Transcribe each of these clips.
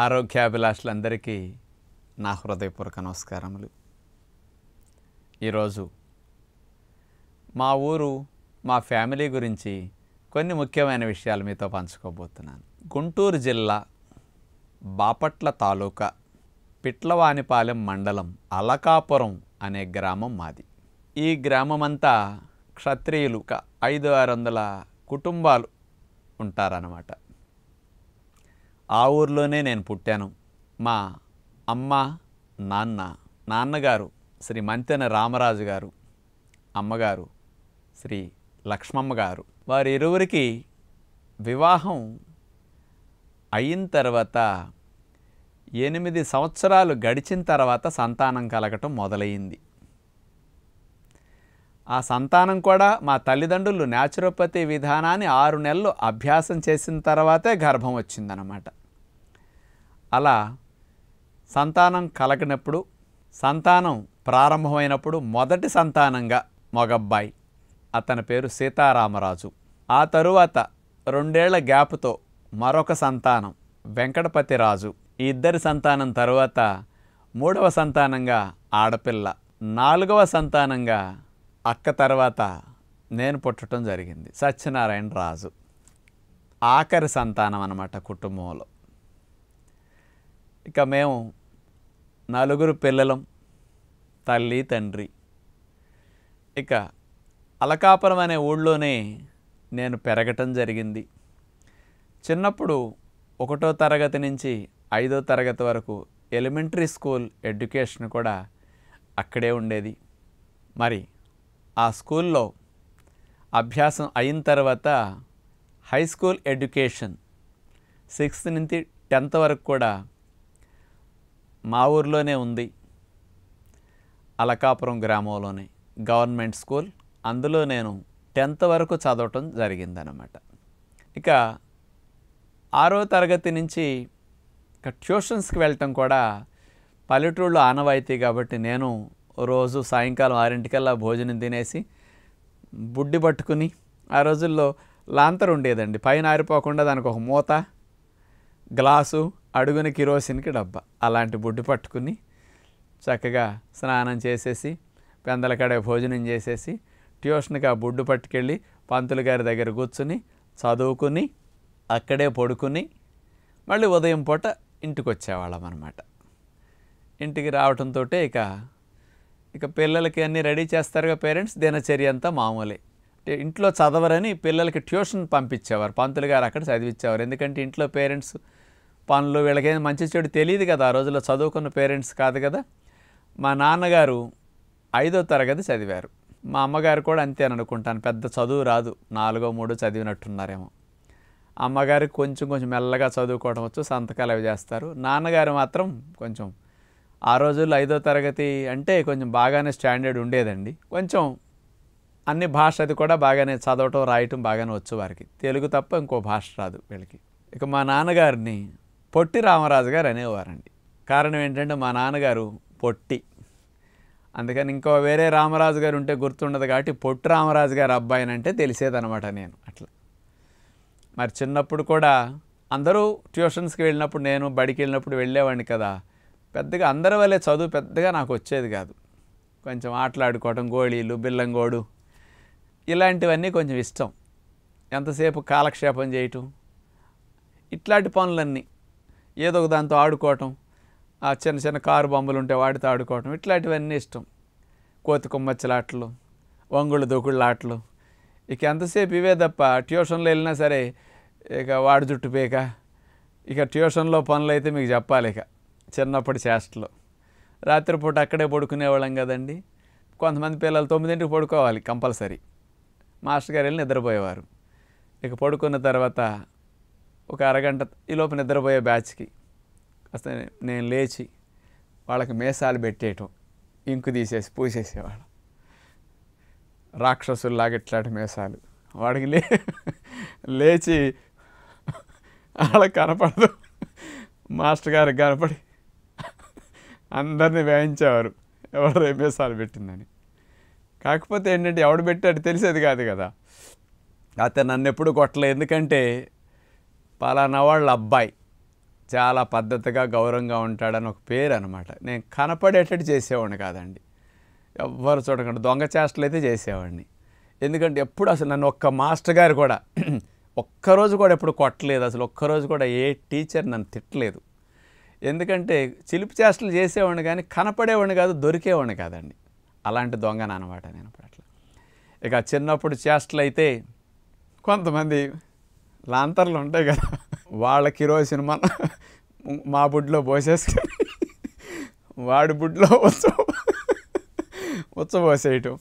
ఆరోగ్యాభిలాషులందరికీ నా హృదయపూర్వక నమస్కారములు ఈరోజు మా ఊరు మా ఫ్యామిలీ గురించి కొన్ని ముఖ్యమైన విషయాలు మీతో పంచుకోబోతున్నాను గుంటూరు జిల్లా బాపట్ల తాలూకా పిట్లవానిపాలెం మండలం అలకాపురం అనే గ్రామం మాది ఈ గ్రామమంతా క్షత్రియులు ఐదు ఆరు వందల కుటుంబాలు ఉంటారన్నమాట ఆ ఊర్లోనే నేను పుట్టాను మా అమ్మ నాన్న నాన్నగారు శ్రీ మంతెన రామరాజు గారు అమ్మగారు శ్రీ లక్ష్మమ్మ గారు వారిరువురికి వివాహం అయిన తర్వాత ఎనిమిది సంవత్సరాలు గడిచిన తర్వాత సంతానం కలగటం మొదలయ్యింది ఆ సంతానం కూడా మా తల్లిదండ్రులు న్యాచురోపతి విధానాన్ని ఆరు నెలలు అభ్యాసం చేసిన తర్వాతే గర్భం వచ్చిందనమాట అలా సంతానం కలగినప్పుడు సంతానం ప్రారంభమైనప్పుడు మొదటి సంతానంగా మొగబ్బాయి అతని పేరు సీతారామరాజు ఆ తరువాత రెండేళ్ల గ్యాప్తో మరొక సంతానం వెంకటపతి ఈ ఇద్దరి సంతానం తరువాత మూడవ సంతానంగా ఆడపిల్ల నాలుగవ సంతానంగా అక్క తర్వాత నేను పుట్టడం జరిగింది సత్యనారాయణ రాజు ఆఖరి సంతానం అన్నమాట కుటుంబంలో ఇక మేము నలుగురు పిల్లలం తల్లి తండ్రి ఇక అలకాపురం అనే ఊళ్ళోనే నేను పెరగటం జరిగింది చిన్నప్పుడు ఒకటో తరగతి నుంచి ఐదో తరగతి వరకు ఎలిమెంటరీ స్కూల్ ఎడ్యుకేషన్ కూడా అక్కడే ఉండేది మరి ఆ స్కూల్లో అభ్యాసం అయిన తర్వాత హై స్కూల్ ఎడ్యుకేషన్ సిక్స్త్ నుంచి టెన్త్ వరకు కూడా మా ఊర్లోనే ఉంది అలకాపురం గ్రామంలోనే గవర్నమెంట్ స్కూల్ అందులో నేను టెన్త్ వరకు చదవటం జరిగిందనమాట ఇక ఆరో తరగతి నుంచి ఇక ట్యూషన్స్కి వెళ్ళటం కూడా పల్లెటూళ్ళు ఆనవాయితీ కాబట్టి నేను రోజు సాయంకాలం ఆరింటికల్లా భోజనం తినేసి బుడ్డి పట్టుకుని ఆ రోజుల్లో లాంతర్ ఉండేదండి పైన ఆరిపోకుండా దానికి ఒక మూత గ్లాసు అడుగున కిరోసిన్కి డబ్బా అలాంటి బుడ్డు పట్టుకుని చక్కగా స్నానం చేసేసి పెందల కడ భోజనం చేసేసి ట్యూషన్కి ఆ బుడ్డు పట్టుకెళ్ళి పంతుల గారి దగ్గర కూర్చుని చదువుకుని అక్కడే పడుకుని మళ్ళీ ఉదయం పూట ఇంటికి వచ్చేవాళ్ళం అనమాట ఇంటికి రావడంతో ఇక ఇక పిల్లలకి అన్నీ రెడీ చేస్తారుగా పేరెంట్స్ దినచర్య అంతా మామూలే ఇంట్లో చదవరని పిల్లలకి ట్యూషన్ పంపించేవారు పంతులు గారు అక్కడ చదివించేవారు ఎందుకంటే ఇంట్లో పేరెంట్స్ పనులు వీళ్ళకేం మంచి చెడు తెలియదు కదా ఆ రోజుల్లో చదువుకున్న పేరెంట్స్ కాదు కదా మా నాన్నగారు ఐదో తరగతి చదివారు మా అమ్మగారు కూడా అంతేననుకుంటాను అనుకుంటాను పెద్ద చదువు రాదు నాలుగో మూడో చదివినట్టున్నారేమో అమ్మగారు కొంచెం కొంచెం మెల్లగా చదువుకోవడం వచ్చు సంతకాలు అవి చేస్తారు నాన్నగారు మాత్రం కొంచెం ఆ రోజుల్లో ఐదో తరగతి అంటే కొంచెం బాగానే స్టాండర్డ్ ఉండేదండి కొంచెం అన్ని భాష అది కూడా బాగానే చదవటం రాయటం బాగానే వచ్చు వారికి తెలుగు తప్ప ఇంకో భాష రాదు వీళ్ళకి ఇక మా నాన్నగారిని పొట్టి రామరాజు గారు అనేవారండి కారణం ఏంటంటే మా నాన్నగారు పొట్టి అందుకని ఇంకో వేరే రామరాజు గారు ఉంటే గుర్తుండదు కాబట్టి పొట్టి రామరాజు గారు అబ్బాయినంటే తెలిసేదనమాట నేను అట్లా మరి చిన్నప్పుడు కూడా అందరూ ట్యూషన్స్కి వెళ్ళినప్పుడు నేను బడికి వెళ్ళినప్పుడు వెళ్ళేవాడిని కదా పెద్దగా అందరి వల్లే చదువు పెద్దగా నాకు వచ్చేది కాదు కొంచెం ఆటలాడుకోవటం గోళీలు బిల్లంగోడు ఇలాంటివన్నీ కొంచెం ఇష్టం ఎంతసేపు కాలక్షేపం చేయటం ఇట్లాంటి పనులన్నీ ఏదో ఒక దాంతో ఆడుకోవటం ఆ చిన్న చిన్న కారు బొమ్మలు ఉంటే వాటితో ఆడుకోవటం ఇట్లాంటివన్నీ ఇష్టం కోతి కొమ్మచ్చలాటలు వంగుళ్ళ ఆటలు ఇక ఎంతసేపు ఇవే తప్ప ట్యూషన్లో వెళ్ళినా సరే ఇక వాడు జుట్టు పేక ఇక ట్యూషన్లో పనులు అయితే మీకు చెప్పాలి ఇక చిన్నప్పటి చేష్టలు రాత్రిపూట అక్కడే పడుకునేవాళ్ళం కదండి కొంతమంది పిల్లలు తొమ్మిదింటికి పడుకోవాలి కంపల్సరీ మాస్టర్ గారు వెళ్ళి నిద్రపోయేవారు ఇక పడుకున్న తర్వాత ఒక అరగంట ఈలోపు నిద్రపోయే బ్యాచ్కి కాస్త నేను లేచి వాళ్ళకి మేసాలు పెట్టేయటం ఇంకు తీసేసి పూసేసేవాడు రాక్షసుల్లాగా ఇట్లాంటి మేసాలు వాడికి లే లేచి వాళ్ళకి కనపడదు మాస్టర్ గారికి కనపడి అందరినీ వేయించేవారు ఎవరు మేసాలు పెట్టిందని కాకపోతే ఏంటంటే ఎవడు పెట్టాడు తెలిసేది కాదు కదా అతను నన్ను ఎప్పుడు కొట్టలే ఎందుకంటే పలానా వాళ్ళ అబ్బాయి చాలా పద్ధతిగా గౌరవంగా ఉంటాడని ఒక పేరు అనమాట నేను కనపడేటట్టు చేసేవాడిని కాదండి ఎవ్వరు చూడకుండా దొంగ చేష్టలు అయితే చేసేవాడిని ఎందుకంటే ఎప్పుడు అసలు నన్ను ఒక్క మాస్టర్ గారు కూడా ఒక్కరోజు కూడా ఎప్పుడు కొట్టలేదు అసలు ఒక్కరోజు కూడా ఏ టీచర్ నన్ను తిట్టలేదు ఎందుకంటే చిలిపి చేష్టలు చేసేవాడిని కానీ కనపడేవాడిని కాదు దొరికేవాడిని కాదండి అలాంటి దొంగన అనమాట నేను అప్పుడు అట్లా ఇక చిన్నప్పుడు చేష్టలు అయితే కొంతమంది లాంతర్లు ఉంటాయి కదా వాళ్ళ కిరో సినిమా మా బుడ్లో పోసేసుకొని వాడి బుడ్లో ఉచ్చ పోసేయటం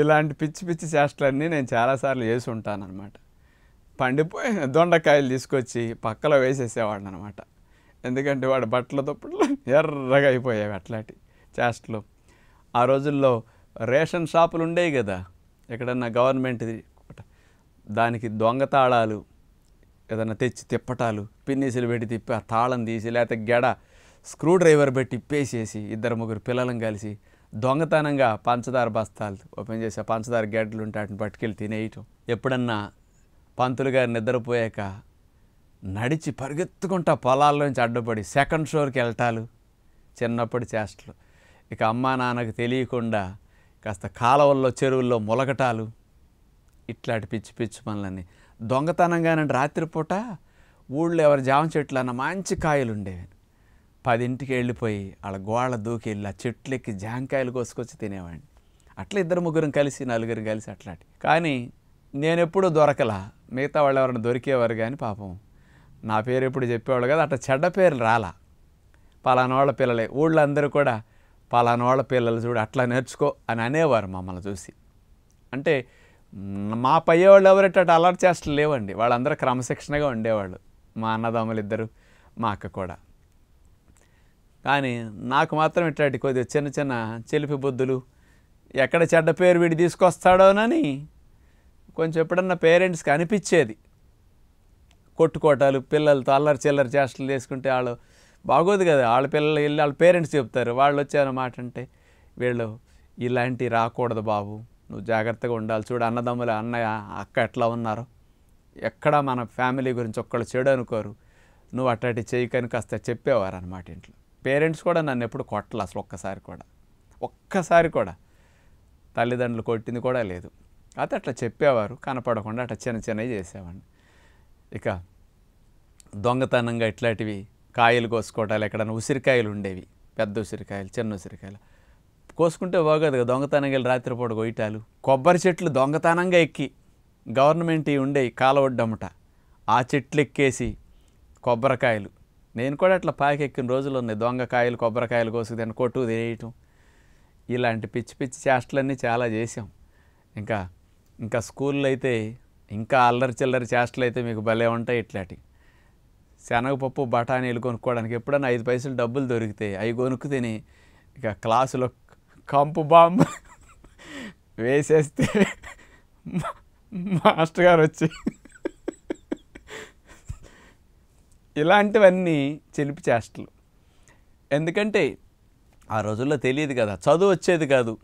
ఇలాంటి పిచ్చి పిచ్చి చేష్టలన్నీ నేను చాలాసార్లు చేసి ఉంటాను అనమాట పండిపోయి దొండకాయలు తీసుకొచ్చి పక్కలో వేసేసేవాడిని అనమాట ఎందుకంటే వాడు బట్టల దుప్పట్లు ఎర్రగా అయిపోయేవి అట్లాంటి చేష్టలు ఆ రోజుల్లో రేషన్ షాపులు ఉండేవి కదా ఎక్కడన్నా గవర్నమెంట్ది దానికి దొంగతాళాలు ఏదైనా తెచ్చి తిప్పటాలు పిన్నీసులు పెట్టి తిప్పి ఆ తాళం తీసి లేకపోతే గెడ స్క్రూ డ్రైవర్ పెట్టి ఇప్పేసేసి ఇద్దరు ముగ్గురు పిల్లలను కలిసి దొంగతనంగా పంచదార బస్తాలు ఓపెన్ చేసి పంచదార గడ్డలు ఉంటే వాటిని పట్టుకెళ్ళి తినేయటం ఎప్పుడన్నా పంతులు గారు నిద్రపోయాక నడిచి పరిగెత్తుకుంటా పొలాల్లోంచి అడ్డుపడి సెకండ్ షోర్కి వెళ్ళటాలు చిన్నప్పటి చేష్టలు ఇక అమ్మా నాన్నకు తెలియకుండా కాస్త కాలవల్లో చెరువుల్లో ములగటాలు ఇట్లాంటి పిచ్చి పిచ్చి పనులని దొంగతనంగానండి రాత్రిపూట ఊళ్ళో ఎవరు జామ చెట్లు అన్న మంచి కాయలు ఉండేవి పదింటికి వెళ్ళిపోయి వాళ్ళ గోళ్ళ దూకి వెళ్ళి ఆ చెట్లెక్కి జాంకాయలు కోసుకొచ్చి తినేవాడిని అట్లా ఇద్దరు ముగ్గురం కలిసి నలుగురు కలిసి అట్లాంటి కానీ నేను ఎప్పుడూ దొరకలా మిగతా వాళ్ళు ఎవరైనా దొరికేవారు కానీ పాపం నా పేరు ఎప్పుడు చెప్పేవాళ్ళు కదా అట్లా చెడ్డ పేర్లు రాలా పలానోళ్ళ పిల్లలే ఊళ్ళందరూ కూడా పలానోళ్ళ పిల్లలు చూడు అట్లా నేర్చుకో అని అనేవారు మమ్మల్ని చూసి అంటే మా పై వాళ్ళు ఎవరైతే అటు అలర్ట్ చేస్తలు లేవండి వాళ్ళందరూ క్రమశిక్షణగా ఉండేవాళ్ళు మా అన్నదమ్ములు ఇద్దరు మా అక్క కూడా కానీ నాకు మాత్రం ఇట్లాంటి కొద్దిగా చిన్న చిన్న చెలిపి బుద్ధులు ఎక్కడ చెడ్డ పేరు వీడి తీసుకొస్తాడోనని కొంచెం ఎప్పుడన్నా పేరెంట్స్కి అనిపించేది కొట్టుకోటాలు పిల్లలతో అల్లరి చిల్లరి చేష్టలు చేసుకుంటే వాళ్ళు బాగోదు కదా వాళ్ళ పిల్లలు వెళ్ళి వాళ్ళ పేరెంట్స్ చెప్తారు వాళ్ళు వచ్చారు మాట అంటే వీళ్ళు ఇలాంటివి రాకూడదు బాబు నువ్వు జాగ్రత్తగా ఉండాలి చూడు అన్నదమ్ముల అన్నయ్య అక్క ఎట్లా ఉన్నారు ఎక్కడ మన ఫ్యామిలీ గురించి ఒక్కళ్ళు చెడు అనుకోరు నువ్వు చేయి చేయకని కాస్త చెప్పేవారు అనమాట ఇంట్లో పేరెంట్స్ కూడా నన్ను ఎప్పుడు కొట్టలే అసలు ఒక్కసారి కూడా ఒక్కసారి కూడా తల్లిదండ్రులు కొట్టింది కూడా లేదు అయితే అట్లా చెప్పేవారు కనపడకుండా అట్లా చిన్న చిన్నవి చేసేవాడిని ఇక దొంగతనంగా ఇట్లాంటివి కాయలు కోసుకోవటాలు ఎక్కడన్నా ఉసిరికాయలు ఉండేవి పెద్ద ఉసిరికాయలు చిన్న ఉసిరికాయలు కోసుకుంటే బాగోదు కదా గెలి రాత్రిపూట గొయ్యటాలు కొబ్బరి చెట్లు దొంగతనంగా ఎక్కి గవర్నమెంట్ ఉండే కాలవడ్డమ్మట ఆ చెట్లు ఎక్కేసి కొబ్బరికాయలు నేను కూడా అట్లా పాకెక్కిన రోజులు ఉన్నాయి దొంగకాయలు కొబ్బరికాయలు కోసుకుని కొట్టు తినేయటం ఇలాంటి పిచ్చి పిచ్చి చేష్టలన్నీ చాలా చేసాం ఇంకా ఇంకా స్కూల్లో అయితే ఇంకా అల్లరి చిల్లరి చేష్టలు అయితే మీకు భలే ఉంటాయి ఇట్లాంటివి శనగపప్పు బఠానీలు కొనుక్కోవడానికి ఎప్పుడైనా ఐదు పైసలు డబ్బులు దొరికితే అవి కొనుక్కు తిని ఇక క్లాసులో కంపు బాంబు వేసేస్తే మాస్టర్ గారు వచ్చి ఇలాంటివన్నీ చెలిపి చేష్టలు ఎందుకంటే ఆ రోజుల్లో తెలియదు కదా చదువు వచ్చేది కాదు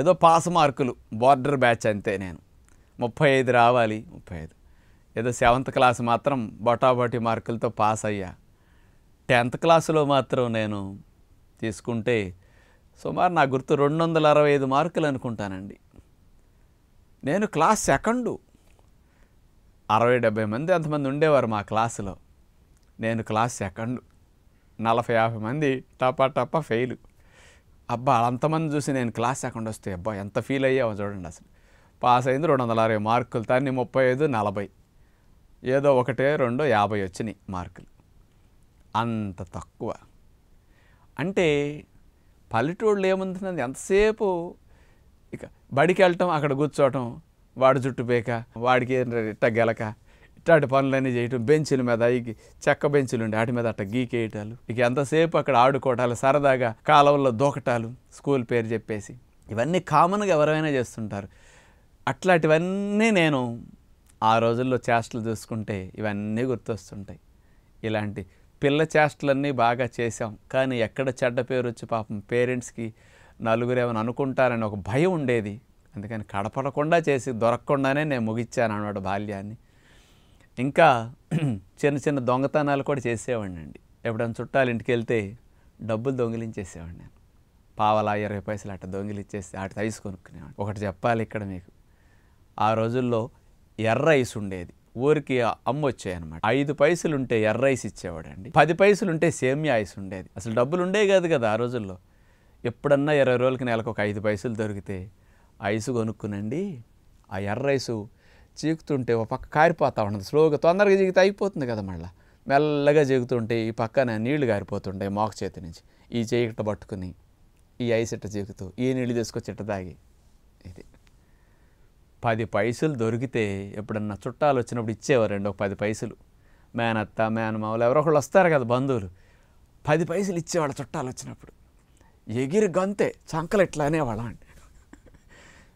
ఏదో పాస్ మార్కులు బార్డర్ బ్యాచ్ అంతే నేను ముప్పై ఐదు రావాలి ముప్పై ఐదు ఏదో సెవెంత్ క్లాస్ మాత్రం బొటాబొటి మార్కులతో పాస్ అయ్యా టెన్త్ క్లాసులో మాత్రం నేను తీసుకుంటే సుమారు నా గుర్తు రెండు వందల అరవై ఐదు మార్కులు అనుకుంటానండి నేను క్లాస్ సెకండు అరవై డెబ్బై మంది అంతమంది ఉండేవారు మా క్లాసులో నేను క్లాస్ సెకండ్ నలభై యాభై మంది టపా టపా ఫెయిల్ అబ్బా అంతమంది చూసి నేను క్లాస్ సెకండ్ వస్తే అబ్బా ఎంత ఫీల్ అయ్యావో చూడండి అసలు పాస్ అయింది రెండు వందల అరవై మార్కులు తాన్ని ముప్పై ఐదు నలభై ఏదో ఒకటే రెండో యాభై వచ్చినాయి మార్కులు అంత తక్కువ అంటే పల్లెటూళ్ళు ఏముంటుంది ఎంతసేపు ఇక బడికి వెళ్ళటం అక్కడ కూర్చోవటం వాడి జుట్టు పేక వాడికి ఇట్ట గెలక ఇట్లాంటి పనులన్నీ చేయటం బెంచుల మీద చెక్క బెంచ్లు ఉండి వాటి మీద అట్ట గీకేయటాలు ఇక ఎంతసేపు అక్కడ ఆడుకోవటాలు సరదాగా కాలంలో దూకటాలు స్కూల్ పేరు చెప్పేసి ఇవన్నీ కామన్గా ఎవరైనా చేస్తుంటారు అట్లాంటివన్నీ నేను ఆ రోజుల్లో చేష్టలు చూసుకుంటే ఇవన్నీ గుర్తొస్తుంటాయి ఇలాంటి పిల్ల చేష్టలన్నీ బాగా చేశాం కానీ ఎక్కడ చెడ్డ పేరు వచ్చి పాపం పేరెంట్స్కి నలుగురు ఏమైనా అనుకుంటారని ఒక భయం ఉండేది అందుకని కడపడకుండా చేసి దొరకకుండానే నేను ముగిచ్చాను అన్నాడు బాల్యాన్ని ఇంకా చిన్న చిన్న దొంగతనాలు కూడా చేసేవాడిని అండి ఎప్పుడైనా చుట్టాలు ఇంటికి వెళ్తే డబ్బులు దొంగిలించేసేవాడిని నేను పావలా ఇరవై పైసలు అట్ట దొంగిలించేసి అటు ఐస్ కొనుక్కునేవాడిని ఒకటి చెప్పాలి ఇక్కడ మీకు ఆ రోజుల్లో ఎర్ర ఐస్ ఉండేది ఊరికి అమ్మొచ్చాయన్నమాట ఐదు పైసలు ఉంటే ఎర్ర రైస్ ఇచ్చేవాడండి పది పైసలుంటే సేమియా ఐస్ ఉండేది అసలు డబ్బులు ఉండే కాదు కదా ఆ రోజుల్లో ఎప్పుడన్నా ఇరవై రోజులకి నెలకు ఒక ఐదు పైసలు దొరికితే ఐసు కొనుక్కునండి ఆ ఎర్ర రైస్ చీకుతుంటే ఒక పక్క కారిపోతూ ఉండదు స్లోగా తొందరగా చీకితే అయిపోతుంది కదా మళ్ళీ మెల్లగా చీకుతుంటే ఈ పక్కన నీళ్లు గారిపోతుంటాయి మాకు చేతి నుంచి ఈ చేయిట పట్టుకుని ఈ ఐస్ ఇట్ట ఈ నీళ్ళు తీసుకొచ్చి ఇట్ట తాగి పది పైసలు దొరికితే ఎప్పుడన్నా చుట్టాలు వచ్చినప్పుడు ఇచ్చేవారండి ఒక పది పైసలు మేనత్త మేనమావులు ఎవరో ఒకళ్ళు వస్తారు కదా బంధువులు పది పైసలు ఇచ్చేవాళ్ళు చుట్టాలు వచ్చినప్పుడు ఎగిరి గంతే చంకలు ఎట్లా అనేవాళ్ళ అంటే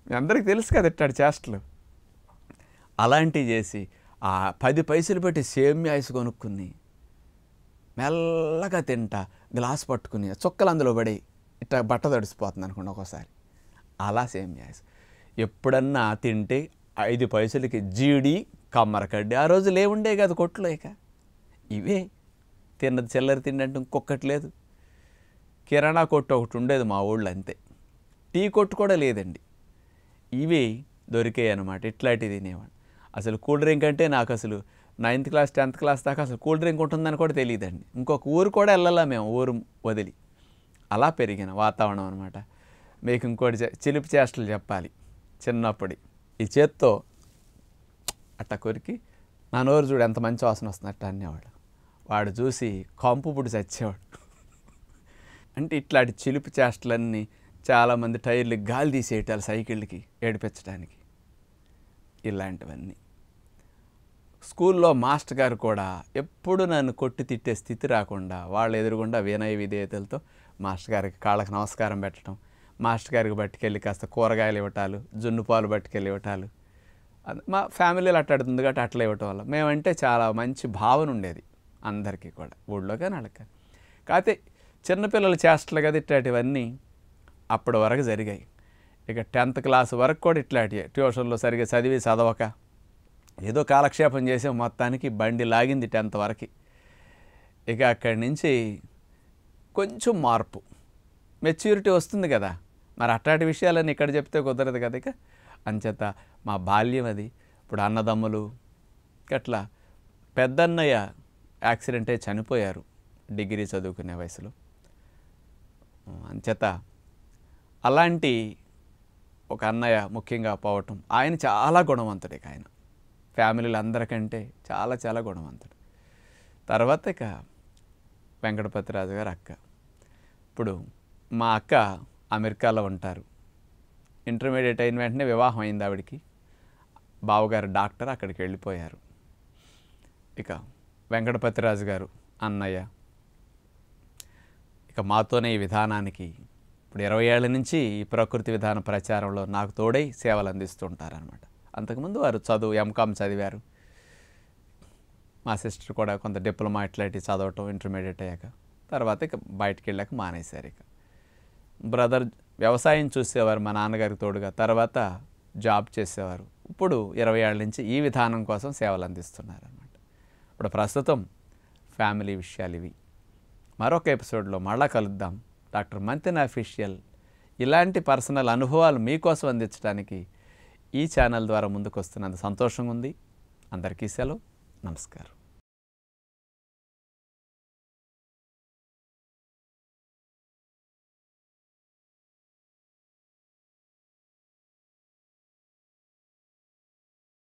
మీ అందరికీ తెలుసు కదా ఇట్టాడు చేష్టలు అలాంటివి చేసి ఆ పది పైసలు పెట్టి సేమ్య ఐస్ కొనుక్కుని మెల్లగా తింటా గ్లాస్ పట్టుకుని చుక్కలు అందులో పడి ఇట్లా బట్ట తడిసిపోతుంది అనుకోండి ఒక్కోసారి అలా సేమ్య ఐస్ ఎప్పుడన్నా తింటే ఐదు పైసలకి జీడి కమ్మరకడ్డి ఆ రోజు లేవుండే కదా కొట్లో ఇక ఇవే తిన్నది చిల్లర తిండి అంటే ఇంకొకటి లేదు కిరాణా కొట్టు ఒకటి ఉండేది మా ఊళ్ళో అంతే టీ కొట్టు కూడా లేదండి ఇవే దొరికాయి అనమాట ఇట్లాంటివి తినేవాడు అసలు కూల్ డ్రింక్ అంటే నాకు అసలు నైన్త్ క్లాస్ టెన్త్ క్లాస్ దాకా అసలు కూల్ డ్రింక్ ఉంటుందని కూడా తెలియదండి ఇంకొక ఊరు కూడా వెళ్ళాలా మేము ఊరు వదిలి అలా పెరిగిన వాతావరణం అనమాట మీకు ఇంకోటి చిలిపి చేష్టలు చెప్పాలి చిన్నప్పటి ఈ చేత్తో అట్ట కొరికి నా నోరు చూడు ఎంత మంచి వాసన వస్తున్నట్ట అనేవాడు వాడు చూసి కంపు పుడి చచ్చేవాడు అంటే ఇట్లాంటి చిలిపి చేష్టలన్నీ చాలామంది టైర్లు గాలి తీసేయటాలి సైకిళ్ళకి ఏడిపించడానికి ఇలాంటివన్నీ స్కూల్లో మాస్టర్ గారు కూడా ఎప్పుడు నన్ను కొట్టి తిట్టే స్థితి రాకుండా వాళ్ళు ఎదురుగుండా వినయ విధేయతలతో మాస్టర్ గారికి కాళ్ళకి నమస్కారం పెట్టడం మాస్టర్ గారికి పట్టుకెళ్ళి కాస్త కూరగాయలు ఇవ్వటాలు జున్ను పాలు పట్టుకెళ్ళి ఇవ్వటాలు మా ఫ్యామిలీలో అట్టాడుతుంది కాబట్టి అట్లా ఇవ్వటం వల్ల మేమంటే చాలా మంచి భావన ఉండేది అందరికీ కూడా ఊళ్ళో కానీ వాళ్ళకి కాకపోతే చిన్నపిల్లల చేష్టలు కదా ఇట్లాంటివన్నీ అప్పటి వరకు జరిగాయి ఇక టెన్త్ క్లాస్ వరకు కూడా ఇట్లాంటివి ట్యూషన్లో సరిగ్గా చదివి చదవక ఏదో కాలక్షేపం చేసే మొత్తానికి బండి లాగింది టెన్త్ వరకు ఇక అక్కడి నుంచి కొంచెం మార్పు మెచ్యూరిటీ వస్తుంది కదా మరి అట్లాంటి విషయాలన్నీ ఇక్కడ చెప్తే కుదరదు కదా ఇక అంచేత మా బాల్యం అది ఇప్పుడు అన్నదమ్ములు అట్లా పెద్దన్నయ్య యాక్సిడెంటే చనిపోయారు డిగ్రీ చదువుకునే వయసులో అంచేత అలాంటి ఒక అన్నయ్య ముఖ్యంగా పోవటం ఆయన చాలా గుణవంతుడే ఆయన ఫ్యామిలీలు అందరికంటే చాలా చాలా గుణవంతుడు తర్వాత ఇక వెంకటపతిరాజు గారు అక్క ఇప్పుడు మా అక్క అమెరికాలో ఉంటారు ఇంటర్మీడియట్ అయిన వెంటనే వివాహం అయింది ఆవిడికి బావగారు డాక్టర్ అక్కడికి వెళ్ళిపోయారు ఇక వెంకటపతిరాజు గారు అన్నయ్య ఇక మాతోనే ఈ విధానానికి ఇప్పుడు ఇరవై ఏళ్ళ నుంచి ఈ ప్రకృతి విధాన ప్రచారంలో నాకు తోడై సేవలు అందిస్తుంటారనమాట అంతకుముందు వారు చదువు ఎంకామ్ చదివారు మా సిస్టర్ కూడా కొంత డిప్లొమా ఇట్లాంటివి చదవటం ఇంటర్మీడియట్ అయ్యాక తర్వాత ఇక బయటికి వెళ్ళాక మానేశారు ఇక బ్రదర్ వ్యవసాయం చూసేవారు మా నాన్నగారికి తోడుగా తర్వాత జాబ్ చేసేవారు ఇప్పుడు ఇరవై ఏళ్ళ నుంచి ఈ విధానం కోసం సేవలు అందిస్తున్నారు అన్నమాట ఇప్పుడు ప్రస్తుతం ఫ్యామిలీ విషయాలు ఇవి మరొక ఎపిసోడ్లో మళ్ళా కలుద్దాం డాక్టర్ మంతిన్ అఫీషియల్ ఇలాంటి పర్సనల్ అనుభవాలు మీకోసం అందించడానికి ఈ ఛానల్ ద్వారా ముందుకు వస్తున్నంత సంతోషంగా ఉంది అందరికీ సెలవు నమస్కారం